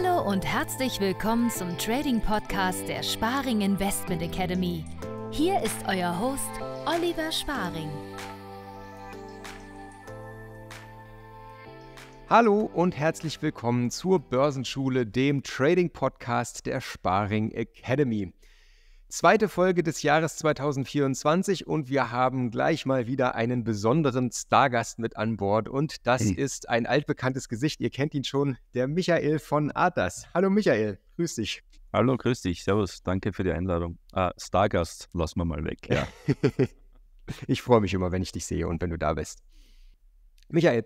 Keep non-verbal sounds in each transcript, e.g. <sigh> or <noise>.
Hallo und herzlich willkommen zum Trading Podcast der Sparing Investment Academy. Hier ist euer Host Oliver Sparing. Hallo und herzlich willkommen zur Börsenschule, dem Trading Podcast der Sparing Academy. Zweite Folge des Jahres 2024 und wir haben gleich mal wieder einen besonderen Stargast mit an Bord und das hey. ist ein altbekanntes Gesicht, ihr kennt ihn schon, der Michael von Adas. Hallo Michael, grüß dich. Hallo, grüß dich, servus, danke für die Einladung. Ah, Stargast lassen wir mal weg, ja. <laughs> ich freue mich immer, wenn ich dich sehe und wenn du da bist. Michael,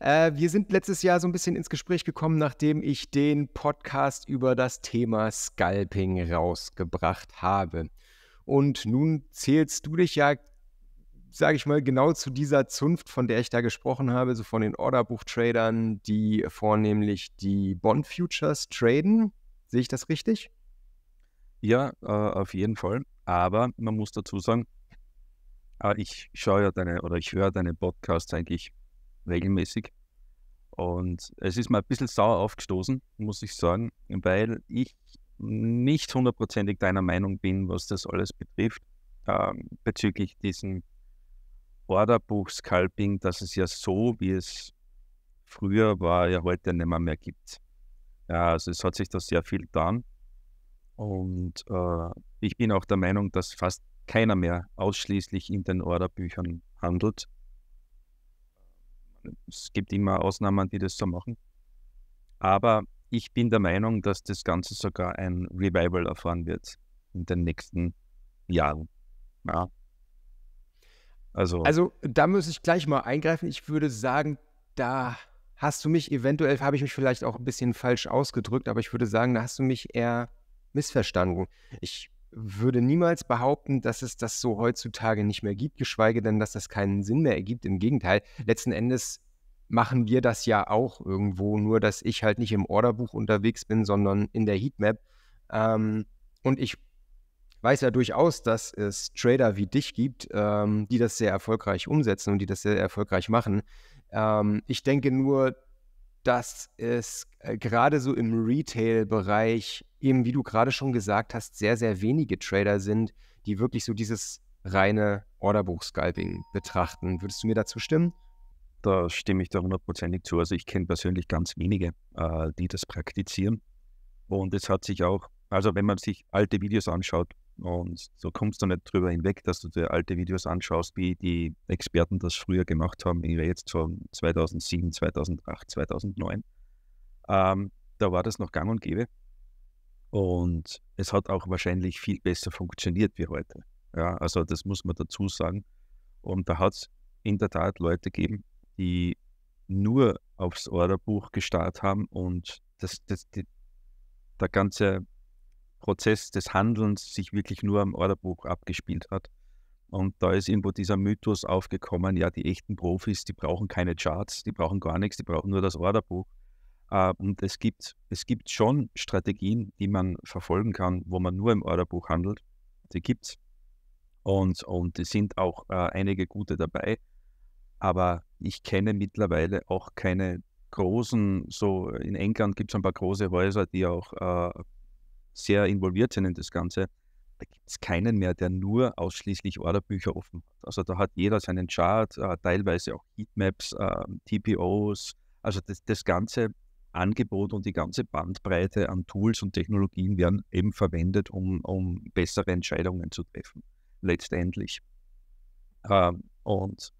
äh, wir sind letztes Jahr so ein bisschen ins Gespräch gekommen, nachdem ich den Podcast über das Thema Scalping rausgebracht habe. Und nun zählst du dich ja, sage ich mal, genau zu dieser Zunft, von der ich da gesprochen habe, so von den Orderbuch-Tradern, die vornehmlich die Bond-Futures traden. Sehe ich das richtig? Ja, äh, auf jeden Fall. Aber man muss dazu sagen, äh, ich schaue ja deine oder ich höre deine Podcasts eigentlich regelmäßig. Und es ist mir ein bisschen sauer aufgestoßen, muss ich sagen, weil ich nicht hundertprozentig deiner Meinung bin, was das alles betrifft, äh, bezüglich diesem Orderbuch-Scalping, dass es ja so, wie es früher war, ja heute nicht mehr, mehr gibt. Ja, also es hat sich da sehr viel getan. Und äh, ich bin auch der Meinung, dass fast keiner mehr ausschließlich in den Orderbüchern handelt, es gibt immer Ausnahmen, die das so machen. Aber ich bin der Meinung, dass das Ganze sogar ein Revival erfahren wird in den nächsten Jahren. Ja. Also, also da muss ich gleich mal eingreifen. Ich würde sagen, da hast du mich eventuell, habe ich mich vielleicht auch ein bisschen falsch ausgedrückt, aber ich würde sagen, da hast du mich eher missverstanden. Ich würde niemals behaupten, dass es das so heutzutage nicht mehr gibt, geschweige denn, dass das keinen Sinn mehr ergibt. Im Gegenteil, letzten Endes machen wir das ja auch irgendwo, nur dass ich halt nicht im Orderbuch unterwegs bin, sondern in der Heatmap. Ähm, und ich weiß ja durchaus, dass es Trader wie dich gibt, ähm, die das sehr erfolgreich umsetzen und die das sehr erfolgreich machen. Ähm, ich denke nur, dass es äh, gerade so im Retail-Bereich eben, wie du gerade schon gesagt hast, sehr, sehr wenige Trader sind, die wirklich so dieses reine Orderbuch-Scalping betrachten. Würdest du mir dazu stimmen? Da stimme ich da hundertprozentig zu. Also ich kenne persönlich ganz wenige, äh, die das praktizieren. Und es hat sich auch, also wenn man sich alte Videos anschaut, und so kommst du nicht drüber hinweg, dass du dir alte Videos anschaust, wie die Experten das früher gemacht haben, jetzt von 2007, 2008, 2009. Ähm, da war das noch gang und gäbe. Und es hat auch wahrscheinlich viel besser funktioniert wie heute. Ja, also das muss man dazu sagen. Und da hat es in der Tat Leute gegeben, die nur aufs Orderbuch gestartet haben und das, das, die, der ganze Prozess des Handelns sich wirklich nur am Orderbuch abgespielt hat. Und da ist irgendwo dieser Mythos aufgekommen, ja, die echten Profis, die brauchen keine Charts, die brauchen gar nichts, die brauchen nur das Orderbuch. Äh, und es gibt, es gibt schon Strategien, die man verfolgen kann, wo man nur im Orderbuch handelt. Die gibt es. Und, und es sind auch äh, einige gute dabei. Aber ich kenne mittlerweile auch keine großen, so in England gibt es ein paar große Häuser, die auch äh, sehr involviert sind in das Ganze. Da gibt es keinen mehr, der nur ausschließlich Orderbücher offen hat. Also da hat jeder seinen Chart, teilweise auch Heatmaps, ähm, TPOs. Also das, das Ganze Angebot und die ganze Bandbreite an Tools und Technologien werden eben verwendet, um, um bessere Entscheidungen zu treffen, letztendlich. Ähm, und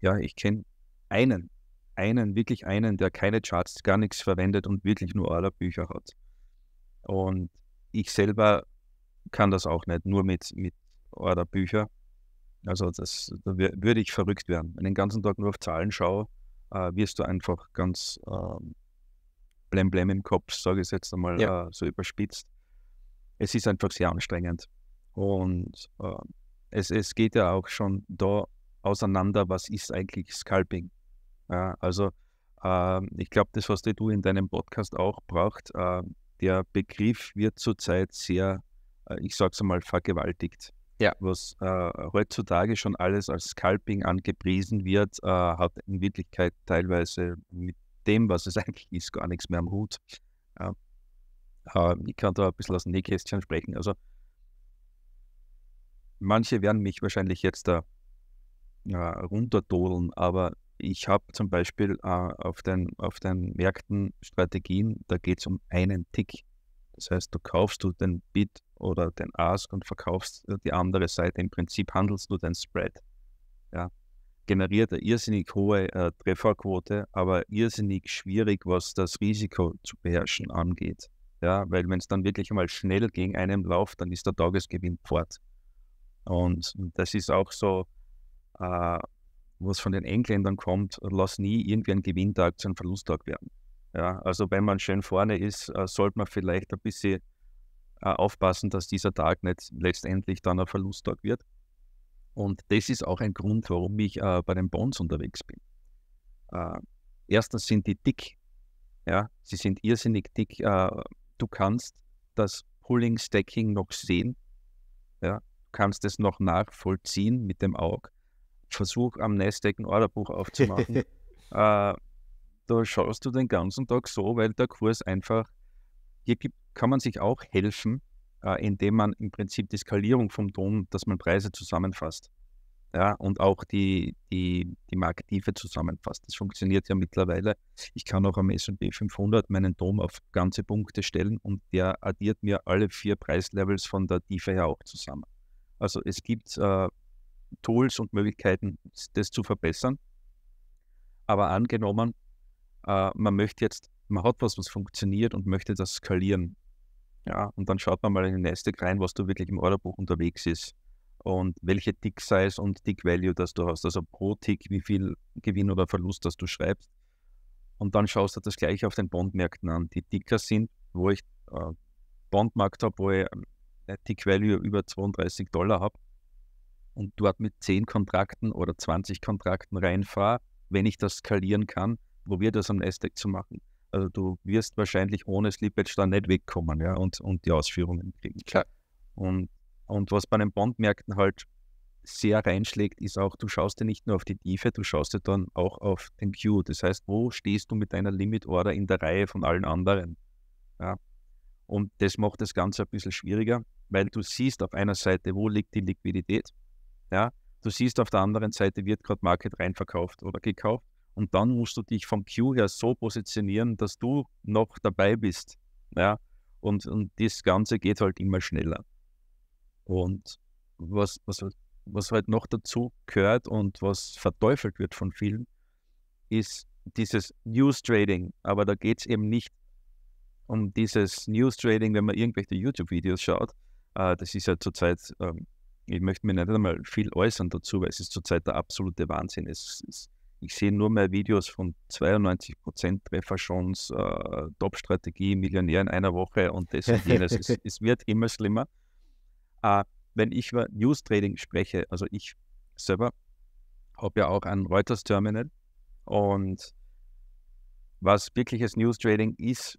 ja, ich kenne einen, einen, wirklich einen, der keine Charts, gar nichts verwendet und wirklich nur alle Bücher hat. Und ich selber kann das auch nicht, nur mit, mit Order Bücher. Also das, da würde ich verrückt werden. Wenn ich den ganzen Tag nur auf Zahlen schaue, äh, wirst du einfach ganz ähm, blem blem im Kopf, sage ich jetzt einmal ja. äh, so überspitzt. Es ist einfach sehr anstrengend. Und äh, es, es geht ja auch schon da auseinander, was ist eigentlich Scalping. Ja, also ähm, ich glaube, das, was du in deinem Podcast auch brauchst, ähm, der Begriff wird zurzeit sehr, äh, ich sage es einmal, vergewaltigt ja. was äh, heutzutage schon alles als Scalping angepriesen wird, äh, hat in Wirklichkeit teilweise mit dem, was es <laughs> eigentlich ist, gar nichts mehr am Hut. Äh, ich kann da ein bisschen aus dem Nähkästchen sprechen. Also manche werden mich wahrscheinlich jetzt da äh, runterdodeln, aber ich habe zum Beispiel äh, auf, den, auf den Märkten Strategien, da geht es um einen Tick. Das heißt, du kaufst du den Bid oder den Ask und verkaufst äh, die andere Seite. Im Prinzip handelst du den Spread. Ja. Generiert eine irrsinnig hohe äh, Trefferquote, aber irrsinnig schwierig, was das Risiko zu beherrschen angeht. Ja, weil wenn es dann wirklich einmal schnell gegen einen läuft, dann ist der Tagesgewinn fort. Und das ist auch so, äh, was von den Engländern kommt, lass nie irgendwie ein Gewinn zu einem ein Verlusttag werden. Ja, also wenn man schön vorne ist, äh, sollte man vielleicht ein bisschen äh, aufpassen, dass dieser Tag nicht letztendlich dann ein Verlusttag wird. Und das ist auch ein Grund, warum ich äh, bei den Bonds unterwegs bin. Äh, erstens sind die dick. Ja, sie sind irrsinnig dick. Äh, du kannst das Pulling Stacking noch sehen. Ja, du kannst es noch nachvollziehen mit dem Auge. Versuch am Nasdaq ein Orderbuch aufzumachen. <laughs> Äh, da schaust du den ganzen Tag so, weil der Kurs einfach, hier gibt, kann man sich auch helfen, äh, indem man im Prinzip die Skalierung vom Ton, dass man Preise zusammenfasst. Ja, und auch die, die, die Markttiefe zusammenfasst. Das funktioniert ja mittlerweile. Ich kann auch am S&P 500 meinen Dom auf ganze Punkte stellen und der addiert mir alle vier Preislevels von der Tiefe her auch zusammen. Also es gibt äh, Tools und Möglichkeiten, das zu verbessern. Aber angenommen, äh, man möchte jetzt, man hat was, was funktioniert und möchte das skalieren. Ja, und dann schaut man mal in den Nasdaq rein, was du wirklich im Orderbuch unterwegs ist und welche Tick-Size und Tick-Value, das du hast, also pro Tick, wie viel Gewinn oder Verlust, das du schreibst. Und dann schaust du das gleiche auf den Bondmärkten an, die dicker sind, wo ich äh, Bondmarkt habe, wo ich ähm, eine Tick-Value über 32 Dollar habe und dort mit 10 Kontrakten oder 20 Kontrakten reinfahre, wenn ich das skalieren kann, probier das am Nasdaq zu machen. Also du wirst wahrscheinlich ohne Slippage da nicht wegkommen ja, und, und die Ausführungen kriegen. Klar. Und, und was bei den Bondmärkten halt sehr reinschlägt, ist auch, du schaust dir nicht nur auf die Tiefe, du schaust dir dann auch auf den Q. Das heißt, wo stehst du mit deiner Limit Order in der Reihe von allen anderen? Ja. Und das macht das Ganze ein bisschen schwieriger, weil du siehst auf einer Seite, wo liegt die Liquidität. Ja. Du siehst auf der anderen Seite, wird gerade Market reinverkauft oder gekauft. Und dann musst du dich vom Cue her so positionieren, dass du noch dabei bist. Ja? Und, und das Ganze geht halt immer schneller. Und was, was, halt, was halt noch dazu gehört und was verteufelt wird von vielen, ist dieses News Trading. Aber da geht es eben nicht um dieses News Trading, wenn man irgendwelche YouTube-Videos schaut. Äh, das ist ja halt zurzeit, ähm, ich möchte mir nicht einmal viel äußern dazu, weil es ist zurzeit der absolute Wahnsinn. Es, es ich sehe nur mehr Videos von 92% Trefferchance, äh, Top-Strategie, Millionär in einer Woche und das und jenes. es, <laughs> es, wird immer schlimmer. Äh, wenn ich über News Trading spreche, also ich selber habe ja auch ein Reuters Terminal und was wirkliches News Trading ist,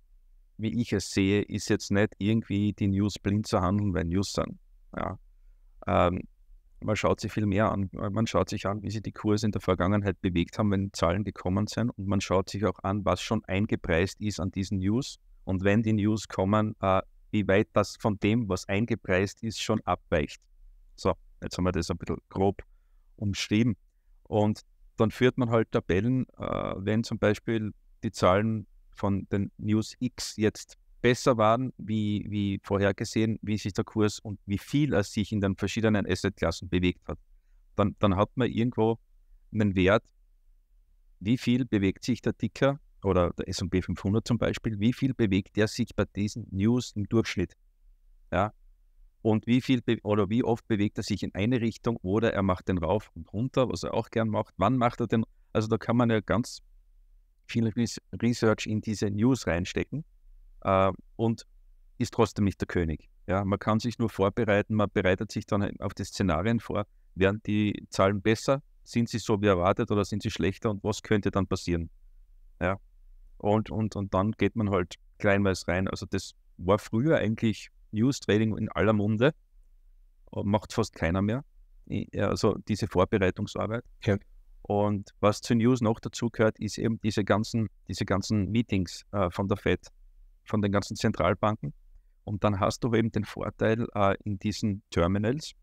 wie ich es sehe, ist jetzt nicht irgendwie die News blind zu handeln, wenn News sagen. Ja. Ähm, man schaut sich viel mehr an. Äh, man schaut sich an, wie sich die Kurse in der Vergangenheit bewegt haben, wenn Zahlen gekommen sind. Und man schaut sich auch an, was schon eingepreist ist an diesen News. Und wenn die News kommen, äh, wie weit das von dem, was eingepreist ist, schon abweicht. So, jetzt haben wir das ein bisschen grob umschrieben. Und dann führt man halt Tabellen, äh, wenn zum Beispiel die Zahlen von den News X jetzt besser waren, wie, wie vorhergesehen, wie sich der Kurs und wie viel er sich in den verschiedenen Assetklassen bewegt hat. Dann, dann hat man irgendwo einen Wert, wie viel bewegt sich der Ticker oder der S&P 500 zum Beispiel, wie viel bewegt der sich bei diesen News im Durchschnitt? Ja, und wie viel oder wie oft bewegt er sich in eine Richtung oder er macht den rauf und runter, was er auch gern macht. Wann macht er den? Also da kann man ja ganz viel Research in diese News reinstecken äh, und ist trotzdem nicht der König. Ja, man kann sich nur vorbereiten, man bereitet sich dann halt auf die Szenarien vor. Werden die Zahlen besser? Sind sie so wie erwartet oder sind sie schlechter und was könnte dann passieren? Ja. Und, und, und dann geht man halt kleinweise rein. Also das war früher eigentlich News Trading in aller Munde. Äh, macht fast keiner mehr. Also diese Vorbereitungsarbeit. Ja. Und was zu News noch dazu gehört, ist eben diese ganzen, diese ganzen Meetings äh, von der FED von den ganzen Zentralbanken. Und dann hast du eben den Vorteil äh, in diesen Terminals.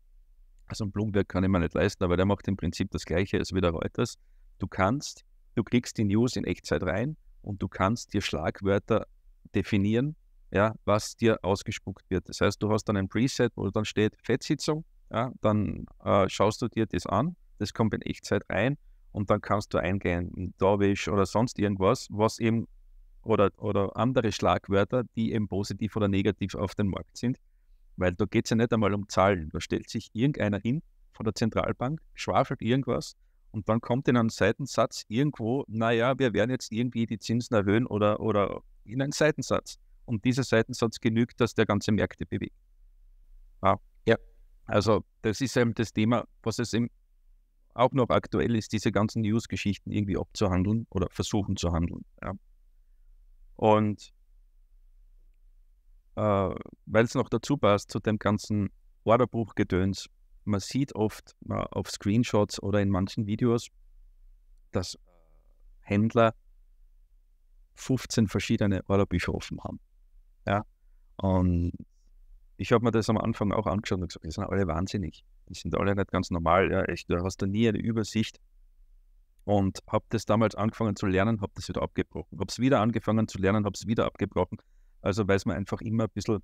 Also ein Bloomberg kann ich mir nicht leisten, aber der macht im Prinzip das Gleiche als wieder Reuters. Du kannst, du kriegst die News in Echtzeit rein und du kannst dir Schlagwörter definieren, ja, was dir ausgespuckt wird. Das heißt, du hast dann ein Preset, wo dann steht Fettsitzung, ja, dann äh, schaust du dir das an, das kommt in Echtzeit rein und dann kannst du eingehen, Dovish oder sonst irgendwas, was eben oder, oder andere Schlagwörter, die eben positiv oder negativ auf dem Markt sind. Weil da geht es ja nicht einmal um Zahlen. Da stellt sich irgendeiner hin von der Zentralbank, schwafelt irgendwas und dann kommt in einem Seitensatz irgendwo, naja, wir werden jetzt irgendwie die Zinsen erhöhen oder, oder in einem Seitensatz. Und dieser Seitensatz genügt, dass der ganze Märkte bewegt. Wow. Ja. Also das ist eben das Thema, was es eben auch noch aktuell ist, diese ganzen News-Geschichten irgendwie abzuhandeln oder versuchen zu handeln. Ja. Und äh, weil es noch dazu passt zu dem ganzen Orderbuchgedöns, man sieht oft äh, auf Screenshots oder in manchen Videos, dass Händler 15 verschiedene Orderbücher offen haben. Ja? Und ich habe mir das am Anfang auch angeschaut und gesagt, die sind alle wahnsinnig. Die sind alle nicht ganz normal. Ja, echt, du hast da nie eine Übersicht, und habe das damals angefangen zu lernen, habe das wieder abgebrochen. Habe es wieder angefangen zu lernen, habe es wieder abgebrochen. Also weil es mir einfach immer ein bisschen...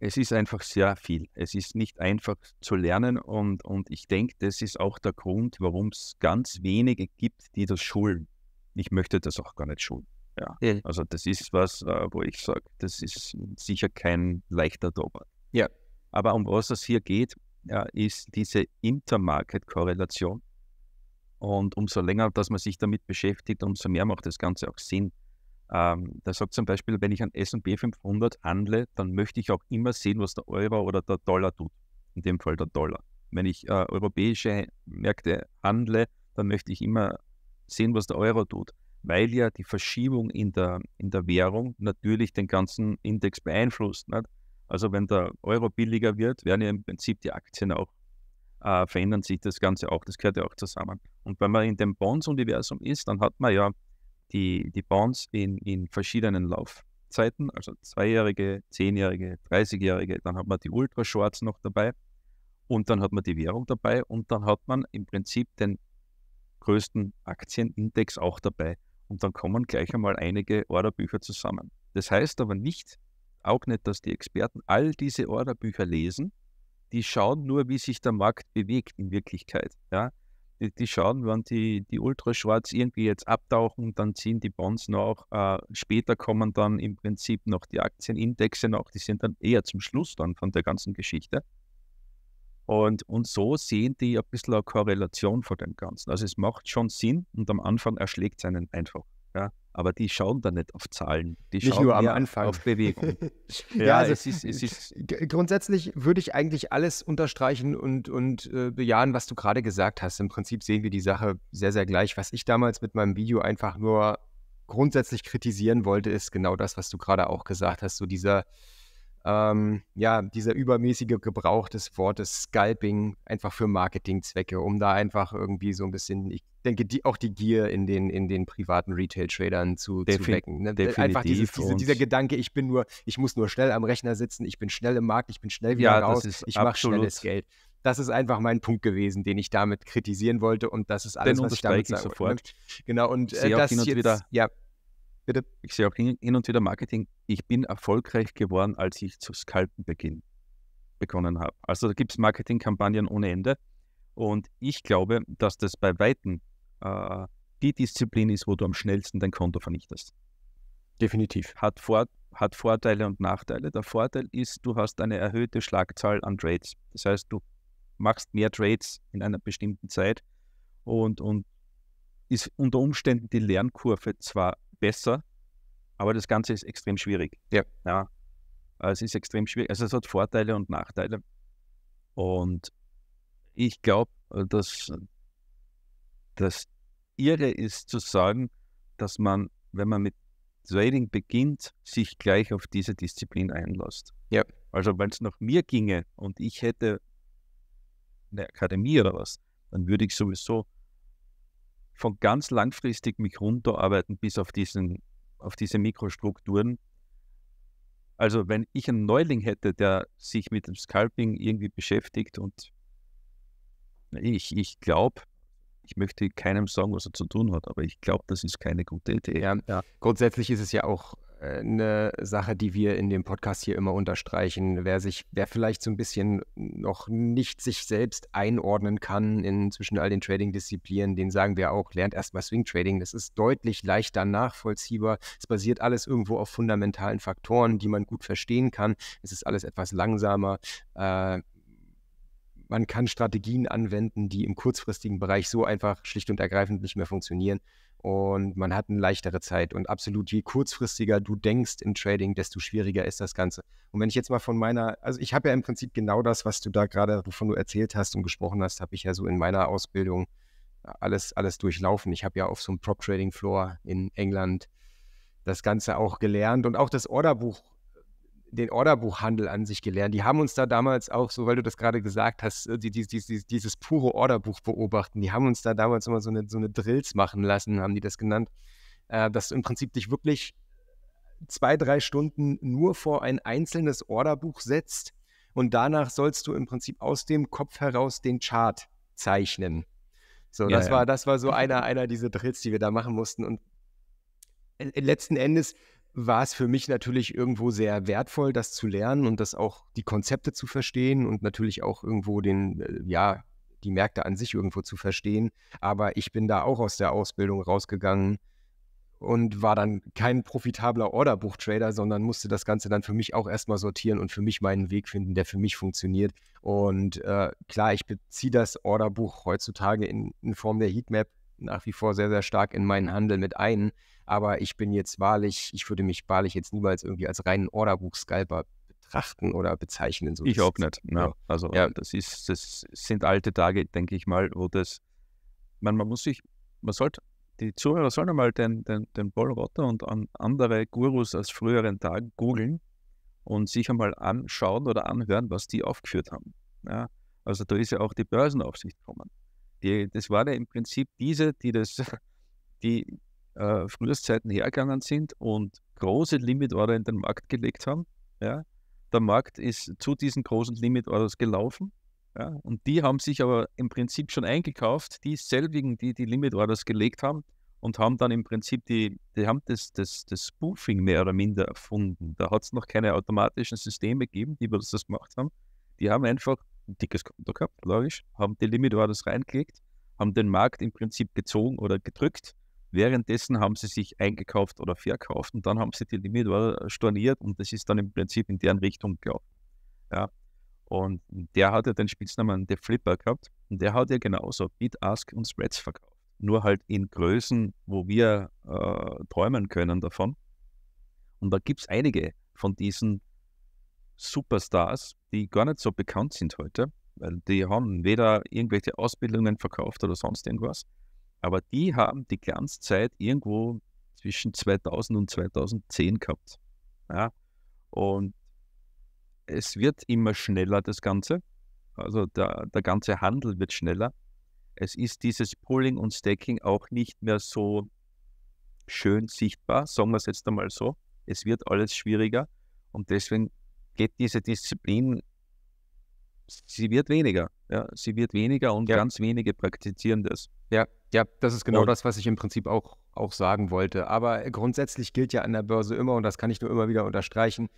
Es ist einfach sehr viel. Es ist nicht einfach zu lernen und, und ich denke, das ist auch der Grund, warum es ganz wenige gibt, die das schulen. Ich möchte das auch gar nicht schulen. Ja. ja. Also das ist was, äh, wo ich sage, das ist sicher kein leichter Tobak. Ja. Aber um was es hier geht, ja, ist diese Intermarket-Korrelation. Und umso länger, dass man sich damit beschäftigt, umso mehr macht das Ganze auch Sinn. Ähm, da sagt zum Beispiel, wenn ich an S&P 500 handle, dann möchte ich auch immer sehen, was der Euro oder der Dollar tut. In dem Fall der Dollar. Wenn ich äh, europäische Märkte handle, dann möchte ich immer sehen, was der Euro tut, weil ja die Verschiebung in der, in der Währung natürlich den ganzen Index beeinflusst. Nicht? Also wenn der Euro billiger wird, werden ja im Prinzip die Aktien auch äh, verändert sich das Ganze auch. Das gehört ja auch zusammen. Und wenn man in dem Bonds-Universum ist, dann hat man ja die, die Bonds in, in verschiedenen Laufzeiten, also zweijährige, zehnjährige, 30-jährige, dann hat man die Ultra-Shorts noch dabei und dann hat man die Währung dabei und dann hat man im Prinzip den größten Aktienindex auch dabei. Und dann kommen gleich einmal einige Orderbücher zusammen. Das heißt aber nicht, auch nicht, dass die Experten all diese Orderbücher lesen, die schauen nur, wie sich der Markt bewegt in Wirklichkeit. Ja? Die, die schauen, wann die, die Ultraschwarz irgendwie jetzt abtauchen, dann ziehen die Bonds noch. Äh, später kommen dann im Prinzip noch die Aktienindexe noch, die sind dann eher zum Schluss dann von der ganzen Geschichte. Und, und so sehen die ein bisschen eine Korrelation von dem Ganzen. Also es macht schon Sinn und am Anfang erschlägt es einen einfach. Ja? aber die schauen dann nicht auf Zahlen. Die nicht schauen nur am Anfang. auf Bewegung. <laughs> ja, ja also es ist, es ist grundsätzlich würde ich eigentlich alles unterstreichen und, und äh, bejahen, was du gerade gesagt hast. Im Prinzip sehen wir die Sache sehr, sehr gleich. Was ich damals mit meinem Video einfach nur grundsätzlich kritisieren wollte, ist genau das, was du gerade auch gesagt hast. So dieser ähm, ja, dieser übermäßige Gebrauch des Wortes Scalping einfach für Marketingzwecke, um da einfach irgendwie so ein bisschen, ich denke, die, auch die Gier in den, in den privaten Retail-Tradern zu, Defin zu wecken. Ne? Definitiv. Einfach dieses, diese, dieser Gedanke, ich bin nur, ich muss nur schnell am Rechner sitzen, ich bin schnell im Markt, ich bin schnell wieder ja, raus, ich mache schnelles Geld. Das ist einfach mein Punkt gewesen, den ich damit kritisieren wollte und das ist alles, Denn was ich damit sagen ne? sofort. wollte. Genau, und äh, das jetzt, wieder. ja, wieder, ich sehe auch hin, hin und wieder Marketing, ich bin erfolgreich geworden, als ich zu Scalpen beginn, begonnen habe. Also da gibt es Marketingkampagnen ohne Ende. Und ich glaube, dass das bei Weitem äh, die Disziplin ist, wo du am schnellsten dein Konto vernichtest. Definitiv. Hat, Vor hat Vorteile und Nachteile. Der Vorteil ist, du hast eine erhöhte Schlagzahl an Trades. Das heißt, du machst mehr Trades in einer bestimmten Zeit und, und ist unter Umständen die Lernkurve zwar besser, aber das Ganze ist extrem schwierig. Ja. ja. Also, es ist extrem schwierig. Also es hat Vorteile und Nachteile. Und ich glaube, dass das Irre ist zu sagen, dass man, wenn man mit Trading beginnt, sich gleich auf diese Disziplin einlässt. Ja. Also wenn es nach mir ginge und ich hätte eine Akademie oder was, dann würde ich sowieso von ganz langfristig mich runterarbeiten bis auf, diesen, auf diese Mikrostrukturen. Also wenn ich einen Neuling hätte, der sich mit dem Scalping irgendwie beschäftigt und ich, ich glaube, ich möchte keinem sagen, was er zu tun hat, aber ich glaube, das ist keine gute Idee. Ja, ja. Grundsätzlich ist es ja auch eine Sache, die wir in dem Podcast hier immer unterstreichen. Wer sich, wer vielleicht so ein bisschen noch nicht sich selbst einordnen kann in zwischen all den Trading-Disziplinen, den sagen wir auch, lernt erstmal Swing Trading. Das ist deutlich leichter nachvollziehbar. Es basiert alles irgendwo auf fundamentalen Faktoren, die man gut verstehen kann. Es ist alles etwas langsamer. Äh, man kann Strategien anwenden, die im kurzfristigen Bereich so einfach schlicht und ergreifend nicht mehr funktionieren und man hat eine leichtere Zeit. Und absolut, je kurzfristiger du denkst im Trading, desto schwieriger ist das Ganze. Und wenn ich jetzt mal von meiner, also ich habe ja im Prinzip genau das, was du da gerade, wovon du erzählt hast und gesprochen hast, habe ich ja so in meiner Ausbildung äh, alles, alles durchlaufen. Ich habe ja auf so einem Prop-Trading-Floor in England das Ganze auch gelernt und auch das Orderbuch den Orderbuchhandel an sich gelernt. Die haben uns da damals auch, so weil du das gerade gesagt hast, äh, die, die, die, dieses pure Orderbuch beobachten. Die haben uns da damals immer so eine, so eine Drills machen lassen, haben die das genannt, äh, dass du im Prinzip dich wirklich zwei, drei Stunden nur vor ein einzelnes Orderbuch setzt und danach sollst du im Prinzip aus dem Kopf heraus den Chart zeichnen. So, ja, das ja. war, das war so <laughs> einer, einer dieser Drills, die wir da machen mussten. Und äh, letzten Endes war es für mich natürlich irgendwo sehr wertvoll, das zu lernen und das auch die Konzepte zu verstehen und natürlich auch irgendwo den, äh, ja, die Märkte an sich irgendwo zu verstehen. Aber ich bin da auch aus der Ausbildung rausgegangen und war dann kein profitabler Orderbuch-Trader, sondern musste das Ganze dann für mich auch erstmal sortieren und für mich meinen Weg finden, der für mich funktioniert. Und äh, klar, ich beziehe das Orderbuch heutzutage in, in Form der Heatmap nach wie vor sehr, sehr stark in meinen Handel mit ein. Aber ich bin jetzt wahrlich, ich würde mich wahrlich jetzt niemals irgendwie als reinen Orderbuch-Scalper betrachten oder bezeichnen. So ich auch nicht. Ja. Also ja. das ist, das sind alte Tage, denke ich mal, wo das, man, man muss sich, man sollte, die Zuhörer sollen einmal den, den, den Paul Rotter und andere Gurus aus früheren Tagen googeln und sich einmal anschauen oder anhören, was die aufgeführt haben. Ja, also da ist ja auch die Börsenaufsicht gekommen. Die, das waren ja im Prinzip diese, die das, <laughs> die äh, Frühjahrszeiten hergegangen sind und große Limit-Order in den Markt gelegt haben. Ja. Der Markt ist zu diesen großen Limit-Orders gelaufen. Ja. Und die haben sich aber im Prinzip schon eingekauft, dieselbigen, die die Limit-Orders gelegt haben und haben dann im Prinzip die, die haben das, das, das Spoofing mehr oder minder erfunden. Da hat es noch keine automatischen Systeme gegeben, die das gemacht haben. Die haben einfach ein dickes Konto gehabt, logisch, haben die Limit Orders reingelegt, haben den Markt im Prinzip gezogen oder gedrückt. Währenddessen haben sie sich eingekauft oder verkauft und dann haben sie die Limit Order äh, storniert und das ist dann im Prinzip in deren Richtung gelaufen. Ja. Und der hat ja den Spitznamen The Flipper gehabt und der hat ja genauso Bid, Ask und Spreads verkauft. Nur halt in Größen, wo wir äh, träumen können davon. Und da gibt es einige von diesen Superstars, die gar nicht so bekannt sind heute, weil die haben weder irgendwelche Ausbildungen verkauft oder sonst irgendwas, aber die haben die ganze Zeit irgendwo zwischen 2000 und 2010 gehabt. Ja? Und es wird immer schneller, das Ganze. Also der, der ganze Handel wird schneller. Es ist dieses Pulling und Stacking auch nicht mehr so schön sichtbar, sagen wir es jetzt einmal so. Es wird alles schwieriger und deswegen geht diese Disziplin, sie wird weniger. Ja, sie wird weniger und ja. ganz wenige praktizieren das. Ja, ja, das ist genau und, das, was ich im Prinzip auch, auch sagen wollte. Aber grundsätzlich gilt ja an der Börse immer, und das kann ich nur immer wieder unterstreichen,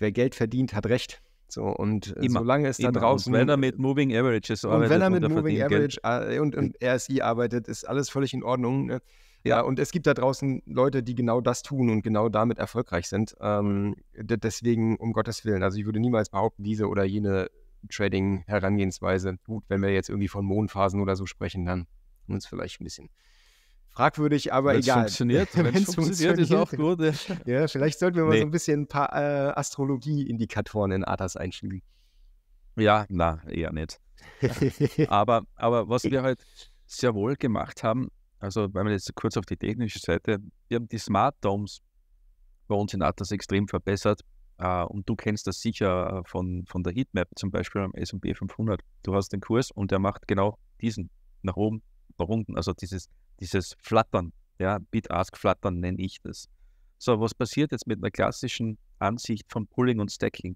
wer Geld verdient, hat Recht. So, und äh, immer, solange es immer. da draußen. Und wenn er mit Moving Averages arbeitet. Und wenn er mit Moving Average äh, und, und RSI arbeitet, ist alles völlig in Ordnung. Ne? Ja, äh, und es gibt da draußen Leute, die genau das tun und genau damit erfolgreich sind. Ähm, deswegen, um Gottes Willen, also ich würde niemals behaupten, diese oder jene Trading-Herangehensweise, gut, wenn wir jetzt irgendwie von Mondphasen oder so sprechen, dann uns vielleicht ein bisschen fragwürdig, aber wenn's egal. Funktioniert, <laughs> wenn es funktioniert, ist auch gut. <laughs> Ja, vielleicht sollten wir mal nee. so ein bisschen ein paar äh, Astrologie-Indikatoren in Atas einschließen. Ja, na, eher nicht. <laughs> aber, aber was wir halt sehr wohl gemacht haben, also, wenn man jetzt kurz auf die technische Seite, wir haben die Smart Domes bei uns in Atlas extrem verbessert. Uh, und du kennst das sicher äh, von, von der Heatmap, zum Beispiel am SP 500. Du hast den Kurs und der macht genau diesen, nach oben, nach unten. Also dieses, dieses Flattern, ja, Bit-Ask-Flattern nenne ich das. So, was passiert jetzt mit einer klassischen Ansicht von Pulling und Stacking?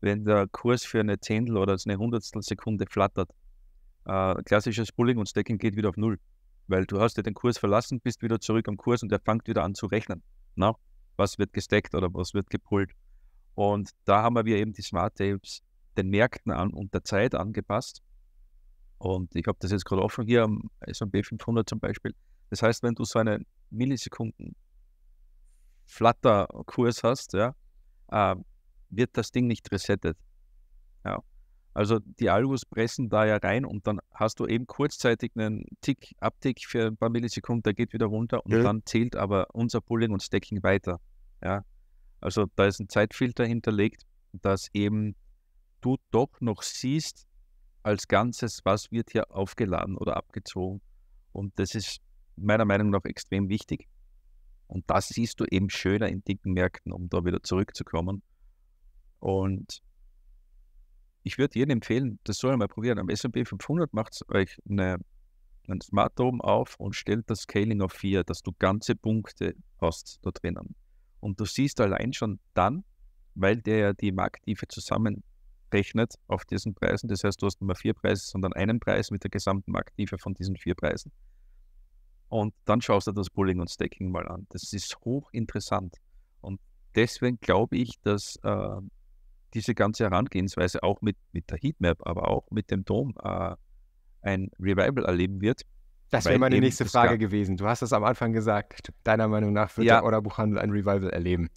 Wenn der Kurs für eine Zehntel oder eine Hundertstel Sekunde flattert, uh, klassisches Pulling und Stacking geht wieder auf Null weil du hast ja den Kurs verlassen, bist wieder zurück am Kurs und er fängt wieder an zu rechnen. Na? Ne? Was wird gesteckt oder was wird gepullt? Und da haben wir eben die Smart Tapes den Märkten an und der Zeit angepasst. Und ich habe das jetzt gerade offen hier am S&P 500 zum Beispiel. Das heißt, wenn du so einen Millisekunden Flatter-Kurs hast, ja, äh, wird das Ding nicht resettet. Ja, also die Algos pressen da ja rein und dann hast du eben kurzzeitig einen Tick, Abtick für ein paar Millisekunden, der geht wieder runter und ja. dann zählt aber unser Pulling und Stacking weiter. Ja? Also da ist ein Zeitfilter hinterlegt, dass eben du doch noch siehst als Ganzes, was wird hier aufgeladen oder abgezogen. Und das ist meiner Meinung nach extrem wichtig. Und das siehst du eben schöner in dicken Märkten, um da wieder zurückzukommen. Und ich würde jedem empfehlen, das soll er mal probieren. Am S&P 500 macht euch eine, ein Smart Dome auf und stellt das Scaling auf 4, dass du ganze Punkte hast da drinnen. Und du siehst allein schon dann, weil der ja die Markttiefe zusammenrechnet auf diesen Preisen, das heißt, du hast nicht vier Preise, sondern einen Preis mit der gesamten Markttiefe von diesen vier Preisen. Und dann schaust du das Pulling und Stacking mal an. Das ist hochinteressant. Und deswegen glaube ich, dass äh, diese ganze Herangehensweise auch mit, mit der Heatmap, aber auch mit dem Dom äh, ein Revival erleben wird. Das wäre meine nächste Frage gewesen. Du hast es am Anfang gesagt. Deiner Meinung nach wird ja. der Orderbuchhandel ein Revival erleben.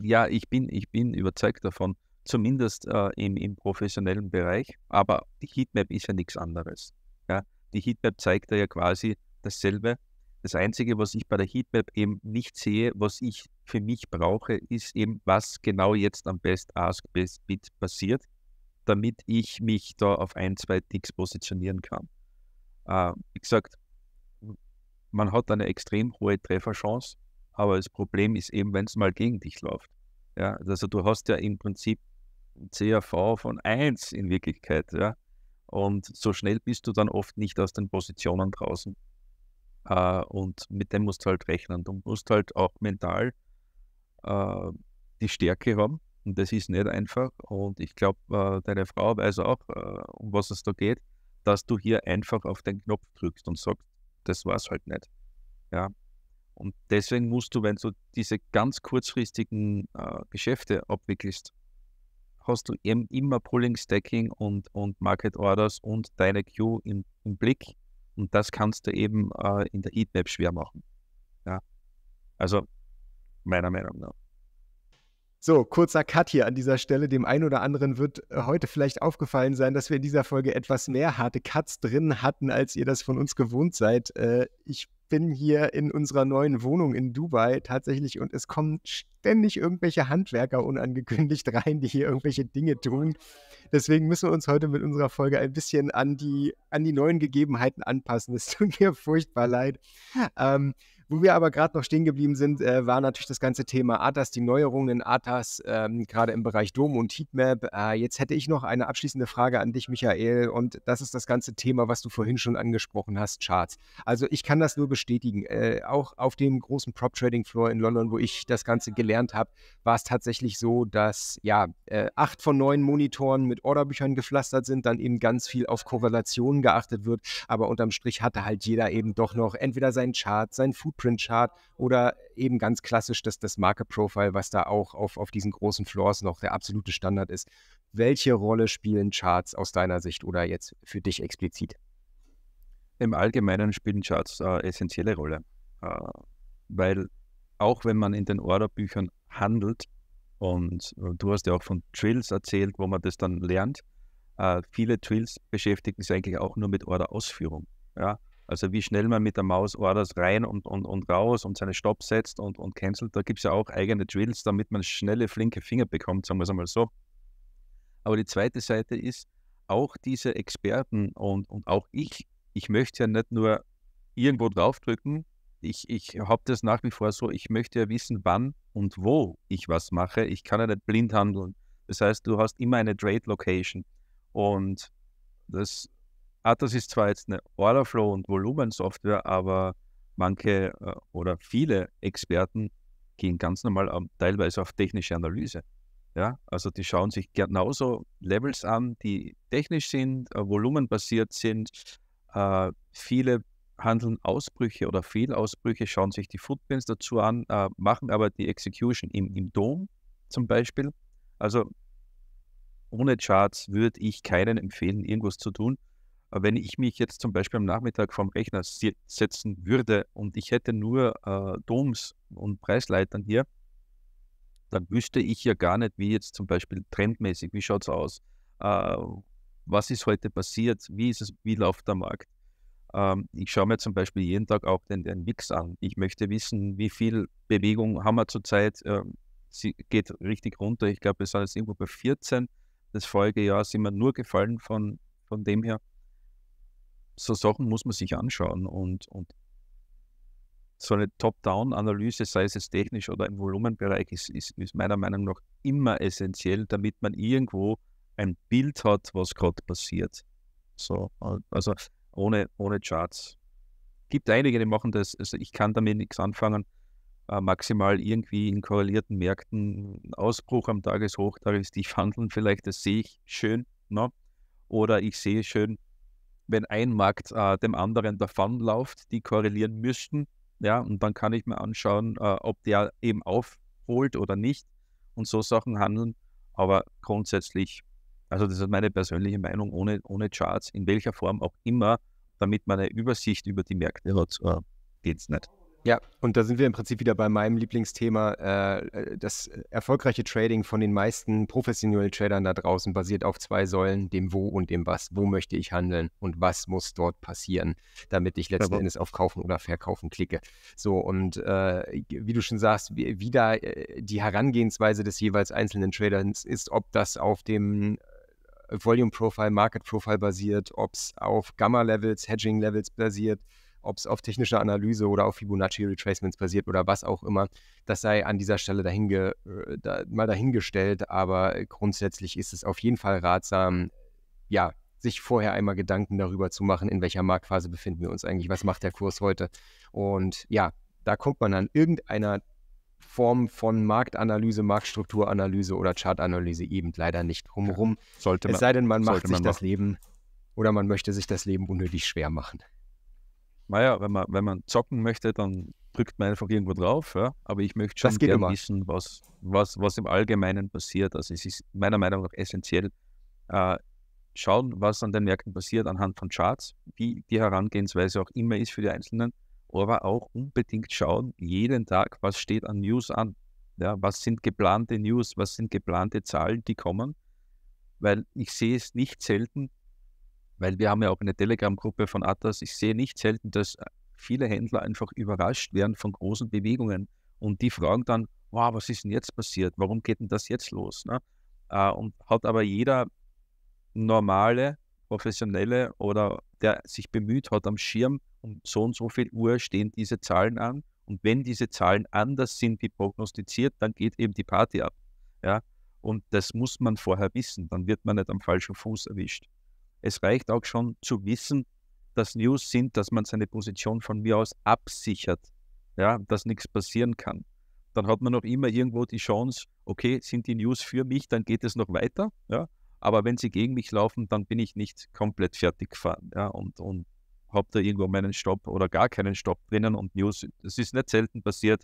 Ja, ich bin, ich bin überzeugt davon, zumindest äh, im, im professionellen Bereich. Aber die Heatmap ist ja nichts anderes. Ja? Die Heatmap zeigt ja quasi dasselbe, das Einzige, was ich bei der Heatmap eben nicht sehe, was ich für mich brauche, ist eben, was genau jetzt am Best Ask Best Bit passiert, damit ich mich da auf ein, zwei Ticks positionieren kann. Äh, wie gesagt, man hat eine extrem hohe Trefferchance, aber das Problem ist eben, wenn es mal gegen dich läuft. Ja, also du hast ja im Prinzip ein CAV von 1 in Wirklichkeit, ja. Und so schnell bist du dann oft nicht aus den Positionen draußen. Uh, und mit dem musst du halt rechnen. Du musst halt auch mental uh, die Stärke haben. Und das ist nicht einfach. Und ich glaube, uh, äh, deine Frau weiß auch, um was es da geht, dass du hier einfach auf den Knopf drückst und sagst, das war es halt nicht. Ja. Und deswegen musst du, wenn du diese ganz kurzfristigen Geschäfte abwickelst, hast du eben immer Pulling, Stacking und, und Market Orders und deine Queue im, im Blick und das kannst du eben äh, in der Heatmap schwer machen. Ja. Also meiner Meinung nach. So, kurzer Cut hier an dieser Stelle. Dem einen oder anderen wird äh, heute vielleicht aufgefallen sein, dass wir in dieser Folge etwas mehr harte Cuts drin hatten, als ihr das von uns gewohnt seid. Äh, ich bin hier in unserer neuen Wohnung in Dubai tatsächlich und es kommen ständig irgendwelche Handwerker unangekündigt rein, die hier irgendwelche Dinge tun. Deswegen müssen wir uns heute mit unserer Folge ein bisschen an die, an die neuen Gegebenheiten anpassen. Es tut mir furchtbar leid. Ähm, wo wir aber gerade noch stehen geblieben sind, äh, war natürlich das ganze Thema ATAS, die Neuerungen in ATAS, ähm, gerade im Bereich Dom und Heatmap. Äh, jetzt hätte ich noch eine abschließende Frage an dich, Michael, und das ist das ganze Thema, was du vorhin schon angesprochen hast, Charts. Also ich kann das nur bestätigen. Äh, auch auf dem großen Prop Trading Floor in London, wo ich das Ganze gelernt habe, war es tatsächlich so, dass ja äh, acht von neun Monitoren mit Orderbüchern gepflastert sind, dann eben ganz viel auf Korrelationen geachtet wird, aber unterm Strich hatte halt jeder eben doch noch entweder seinen Chart, sein Food Footprint-Chart oder eben ganz klassisch das, das Market-Profile, was da auch auf, auf diesen großen Floors noch der absolute Standard ist. Welche Rolle spielen Charts aus deiner Sicht oder jetzt für dich explizit? Im Allgemeinen spielen Charts eine äh, essentielle Rolle, äh, weil auch wenn man in den Orderbüchern handelt, und äh, du hast ja auch von Trills erzählt, wo man das dann lernt. Äh, viele Trills beschäftigen sich eigentlich auch nur mit Order-Ausführung. Ja? Also wie schnell man mit der Maus Orders rein und, und, und raus und seine Stopp setzt und, und cancelt. Da gibt es ja auch eigene Drills, damit man schnelle, flinke Finger bekommt, sagen wir es einmal so. Aber die zweite Seite ist, auch diese Experten und, und auch ich, ich möchte ja nicht nur irgendwo draufdrücken. Ich, ich habe das nach wie vor so, ich möchte ja wissen, wann und wo ich was mache. Ich kann ja nicht blind handeln. Das heißt, du hast immer eine Trade Location. Und das ah, das ist zwar jetzt eine Orderflow- und Volumensoftware, aber manche äh, oder viele Experten gehen ganz normal um, teilweise auf technische Analyse. Ja, also die schauen sich genauso Levels an, die technisch sind, äh, volumenbasiert sind. Äh, viele handeln Ausbrüche oder Fehlausbrüche, schauen sich die Footprints dazu an, äh, machen aber die Execution im, im Dom zum Beispiel. Also ohne Charts würde ich keinen empfehlen, irgendwas zu tun. Äh, wenn ich mich jetzt zum Beispiel am Nachmittag vom Rechner setzen würde und ich hätte nur äh, Doms und Preisleitern hier, dann wüsste ich ja gar nicht, wie jetzt zum Beispiel trendmäßig, wie schaut es aus, äh, was ist heute passiert, wie ist es, wie läuft der Markt. Ähm, ich schaue mir zum Beispiel jeden Tag auch den, den Wix an. Ich möchte wissen, wie viel Bewegung haben wir zurzeit. Ähm, sie geht richtig runter. Ich glaube, wir sind jetzt irgendwo bei 14. Das Folgejahr sind wir nur gefallen von, von dem her so Sachen muss man sich anschauen und, und so eine Top-Down-Analyse, sei es jetzt technisch oder im Volumenbereich, ist, ist, ist meiner Meinung nach immer essentiell, damit man irgendwo ein Bild hat, was gerade passiert. So, also ohne, ohne Charts. Gibt einige, die machen das, also ich kann damit nichts anfangen. Äh, maximal irgendwie in korrelierten Märkten Ausbruch am Tageshoch, da ist Tagestief handeln, <laughs> vielleicht, das sehe ich schön. Ne? Oder ich sehe schön, wenn ein Markt äh, dem anderen davonläuft, die korrelieren müssten. Ja, und dann kann ich mir anschauen, äh, ob der eben aufholt oder nicht und so Sachen handeln. Aber grundsätzlich, also das ist meine persönliche Meinung, ohne, ohne Charts, in welcher Form auch immer, damit man eine Übersicht über die Märkte hat, äh, geht es nicht. Ja, und da sind wir im Prinzip wieder bei meinem Lieblingsthema. Äh, äh, das erfolgreiche Trading von den meisten professionellen Tradern da draußen basiert auf zwei Säulen, dem Wo und dem Was. Wo möchte ich handeln und was muss dort passieren, damit ich letzten Aber. Endes auf Kaufen oder Verkaufen klicke. So, und äh, wie du schon sagst, wie, da die Herangehensweise des jeweils einzelnen Traders ist, ob das auf dem Volume Profile, Market Profile basiert, ob es auf Gamma Levels, Hedging Levels basiert ob es auf technischer Analyse oder auf Fibonacci-Retracements basiert oder was auch immer, das sei an dieser Stelle dahinge, äh, da, mal dahingestellt, aber grundsätzlich ist es auf jeden Fall ratsam, ja, sich vorher einmal Gedanken darüber zu machen, in welcher Marktphase befinden wir uns eigentlich, was macht der Kurs heute. Und ja, da kommt man an irgendeiner Form von Marktanalyse, Marktstrukturanalyse oder Chartanalyse eben leider nicht drumherum. Ja, sollte man, es sei denn, man macht sich man das Leben oder man möchte sich das Leben unnötig schwer machen naja, wenn man, wenn man zocken möchte, dann drückt man einfach irgendwo drauf. Ja? Aber ich möchte schon gerne wissen, was, was, was im Allgemeinen passiert. Also es ist meiner Meinung nach essentiell, äh, schauen, was an den Märkten passiert anhand von Charts, wie die Herangehensweise auch immer ist für die Einzelnen, aber auch unbedingt schauen, jeden Tag, was steht an News an. Ja, was sind geplante News, was sind geplante Zahlen, die kommen? Weil ich sehe es nicht selten, weil wir haben ja auch eine Telegram-Gruppe von Atlas. Ich sehe nicht selten, dass äh, viele Händler einfach überrascht werden von großen Bewegungen und die fragen dann, wow, was ist denn jetzt passiert? Warum geht denn das jetzt los? Ne? Äh, und hat aber jeder normale, professionelle oder der sich bemüht hat am Schirm, um so und so viel Uhr stehen diese Zahlen an. Und wenn diese Zahlen anders sind wie prognostiziert, dann geht eben die Party ab. Ja? Und das muss man vorher wissen, dann wird man nicht am falschen Fuß erwischt. Es reicht auch schon zu wissen, dass News sind, dass man seine Position von mir aus absichert, ja, dass nichts passieren kann. Dann hat man noch immer irgendwo die Chance, okay, sind die News für mich, dann geht es noch weiter, ja. Aber wenn sie gegen mich laufen, dann bin ich nicht komplett fertig gefahren, ja, und, und habe da irgendwo meinen Stopp oder gar keinen Stopp drinnen und News, es ist nicht selten passiert,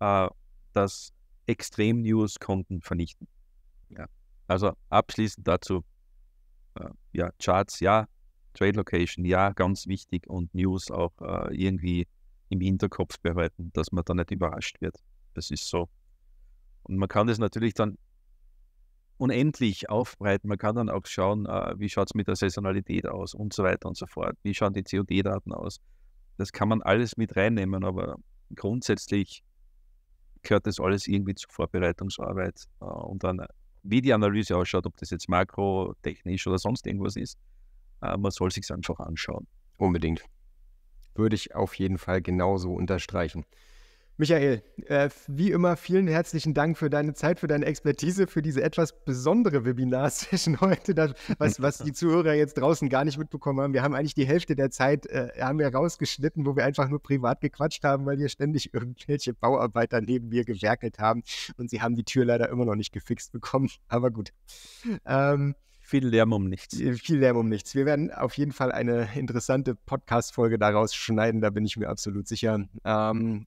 äh, dass Extrem-News Konten vernichten. Ja. Also abschließend dazu, äh, ja, Charts, ja, Trade Location, ja, ganz wichtig und News auch äh, irgendwie im Hinterkopf behalten, dass man da nicht überrascht wird. Das ist so. Und man kann das natürlich dann unendlich aufbreiten. Man kann dann auch schauen, äh, wie schaut es mit der Saisonalität aus und so weiter und so fort. Wie schauen die COD-Daten aus? Das kann man alles mit reinnehmen, aber grundsätzlich gehört das alles irgendwie zur Vorbereitungsarbeit äh, und dann wie die Analyse ausschaut, ob das jetzt makrotechnisch oder sonst irgendwas ist. Äh, man soll sich einfach anschauen. Unbedingt. Würde ich auf jeden Fall genauso unterstreichen. Michael, äh, wie immer vielen herzlichen Dank für deine Zeit, für deine Expertise, für diese etwas besondere Webinar-Session <laughs> heute, was, was, die Zuhörer jetzt draußen gar nicht mitbekommen haben. Wir haben eigentlich die Hälfte der Zeit äh, haben wir rausgeschnitten, wo wir einfach nur privat gequatscht haben, weil hier ständig irgendwelche Bauarbeiter neben mir gewerkelt haben und sie haben die Tür leider immer noch nicht gefixt bekommen. <laughs> Aber gut. Ähm, viel Lärm um nichts. Äh, viel Lärm um nichts. Wir werden auf jeden Fall eine interessante Podcast-Folge daraus schneiden, da bin ich mir absolut sicher. Ähm,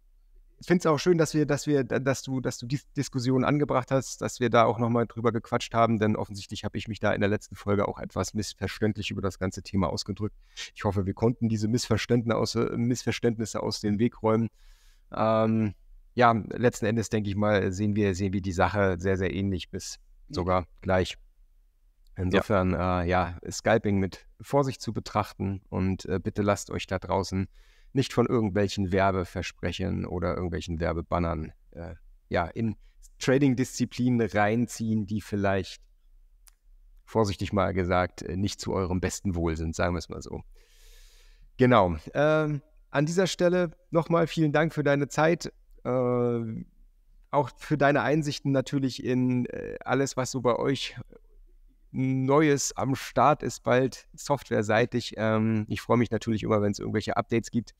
ich finde es auch schön, dass wir, dass wir, dass du, dass du die Diskussion angebracht hast, dass wir da auch nochmal drüber gequatscht haben, denn offensichtlich habe ich mich da in der letzten Folge auch etwas missverständlich über das ganze Thema ausgedrückt. Ich hoffe, wir konnten diese Missverständnisse aus, äh, Missverständnisse aus dem Weg räumen. Ähm, ja, letzten Endes denke ich mal, sehen wir, sehen wir die Sache sehr, sehr ähnlich bis sogar gleich. Insofern, ja, äh, ja Scalping mit Vorsicht zu betrachten und äh, bitte lasst euch da draußen nicht von irgendwelchen Werbeversprechen oder irgendwelchen Werbebannern äh, ja, in Trading-Disziplinen reinziehen, die vielleicht, vorsichtig mal gesagt, äh, nicht zu eurem besten Wohl sind, sagen wir es mal so. Genau. Ähm, an dieser Stelle nochmal vielen Dank für deine Zeit. Äh, auch für deine Einsichten natürlich in äh, alles, was so bei euch Neues am Start ist bald softwareseitig. Ähm, ich freue mich natürlich immer, wenn es irgendwelche Updates gibt,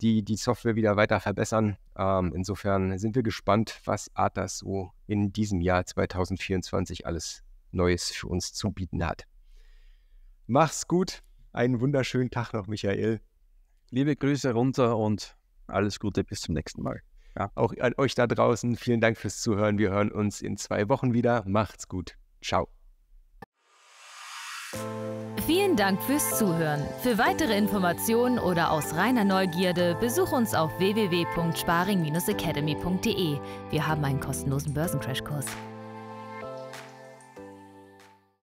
die die Software wieder weiter verbessern. Ähm, insofern sind wir gespannt, was Arthas so in diesem Jahr 2024 alles Neues für uns zu bieten hat. Mach's gut, einen wunderschönen Tag noch, Michael. Liebe Grüße runter und alles Gute bis zum nächsten Mal. Ja. Auch an euch da draußen, vielen Dank fürs Zuhören. Wir hören uns in zwei Wochen wieder. Macht's gut. Ciao. Vielen Dank fürs Zuhören. Für weitere Informationen oder aus reiner Neugierde besuch uns auf www.sparing-academy.de. Wir haben einen kostenlosen Börsencrashkurs.